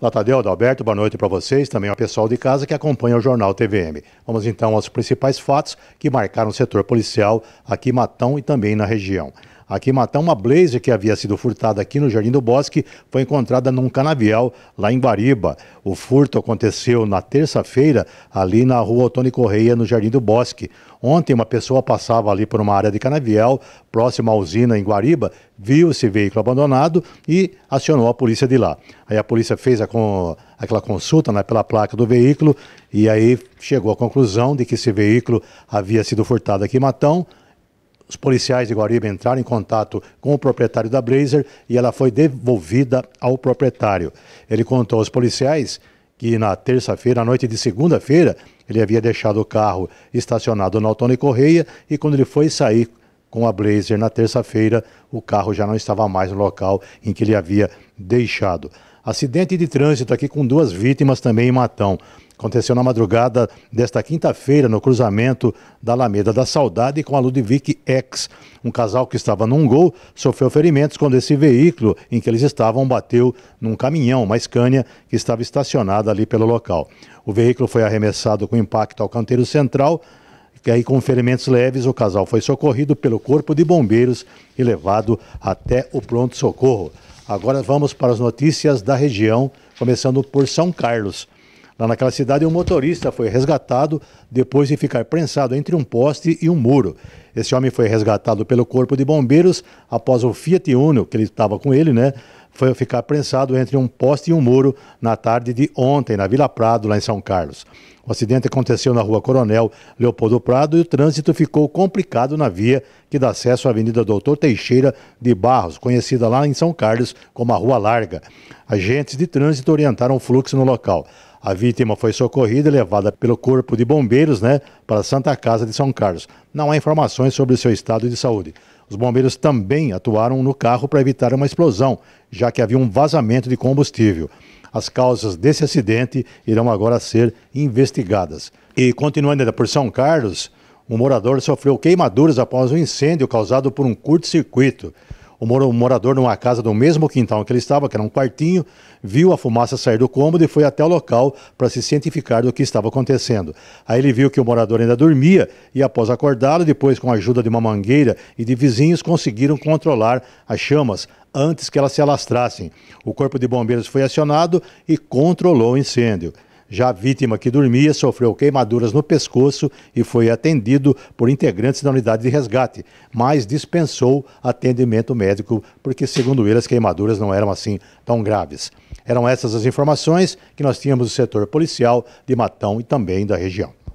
Latadeu, Adalberto, boa noite para vocês, também ao pessoal de casa que acompanha o Jornal TVM. Vamos então aos principais fatos que marcaram o setor policial aqui em Matão e também na região aqui em Matão, uma blazer que havia sido furtada aqui no Jardim do Bosque foi encontrada num canavial lá em Guariba. O furto aconteceu na terça-feira ali na rua Otônio Correia, no Jardim do Bosque. Ontem, uma pessoa passava ali por uma área de canavial, próxima à usina em Guariba, viu esse veículo abandonado e acionou a polícia de lá. Aí a polícia fez a aquela consulta né, pela placa do veículo e aí chegou à conclusão de que esse veículo havia sido furtado aqui em Matão os policiais de Guariba entraram em contato com o proprietário da Blazer e ela foi devolvida ao proprietário. Ele contou aos policiais que na terça-feira, à noite de segunda-feira, ele havia deixado o carro estacionado na Antônio Correia e quando ele foi sair com a Blazer na terça-feira, o carro já não estava mais no local em que ele havia deixado. Acidente de trânsito aqui com duas vítimas também em Matão. Aconteceu na madrugada desta quinta-feira, no cruzamento da Alameda da Saudade com a Ludwig X. Um casal que estava num gol sofreu ferimentos quando esse veículo em que eles estavam bateu num caminhão, uma Scania, que estava estacionada ali pelo local. O veículo foi arremessado com impacto ao canteiro central. E aí, com ferimentos leves, o casal foi socorrido pelo Corpo de Bombeiros e levado até o pronto-socorro. Agora vamos para as notícias da região, começando por São Carlos. Lá naquela cidade, um motorista foi resgatado depois de ficar prensado entre um poste e um muro. Esse homem foi resgatado pelo Corpo de Bombeiros após o Fiat Uno, que ele estava com ele, né? Foi ficar prensado entre um poste e um muro na tarde de ontem, na Vila Prado, lá em São Carlos. O acidente aconteceu na rua Coronel Leopoldo Prado e o trânsito ficou complicado na via que dá acesso à Avenida Doutor Teixeira de Barros, conhecida lá em São Carlos como a Rua Larga. Agentes de trânsito orientaram o fluxo no local. A vítima foi socorrida e levada pelo Corpo de Bombeiros né, para a Santa Casa de São Carlos. Não há informações sobre seu estado de saúde. Os bombeiros também atuaram no carro para evitar uma explosão, já que havia um vazamento de combustível. As causas desse acidente irão agora ser investigadas. E continuando ainda por São Carlos, um morador sofreu queimaduras após um incêndio causado por um curto-circuito. O morador numa casa do mesmo quintal que ele estava, que era um quartinho, viu a fumaça sair do cômodo e foi até o local para se cientificar do que estava acontecendo. Aí ele viu que o morador ainda dormia e, após acordá-lo, depois, com a ajuda de uma mangueira e de vizinhos, conseguiram controlar as chamas antes que elas se alastrassem. O Corpo de Bombeiros foi acionado e controlou o incêndio. Já a vítima que dormia sofreu queimaduras no pescoço e foi atendido por integrantes da unidade de resgate, mas dispensou atendimento médico porque, segundo ele, as queimaduras não eram assim tão graves. Eram essas as informações que nós tínhamos do setor policial de Matão e também da região.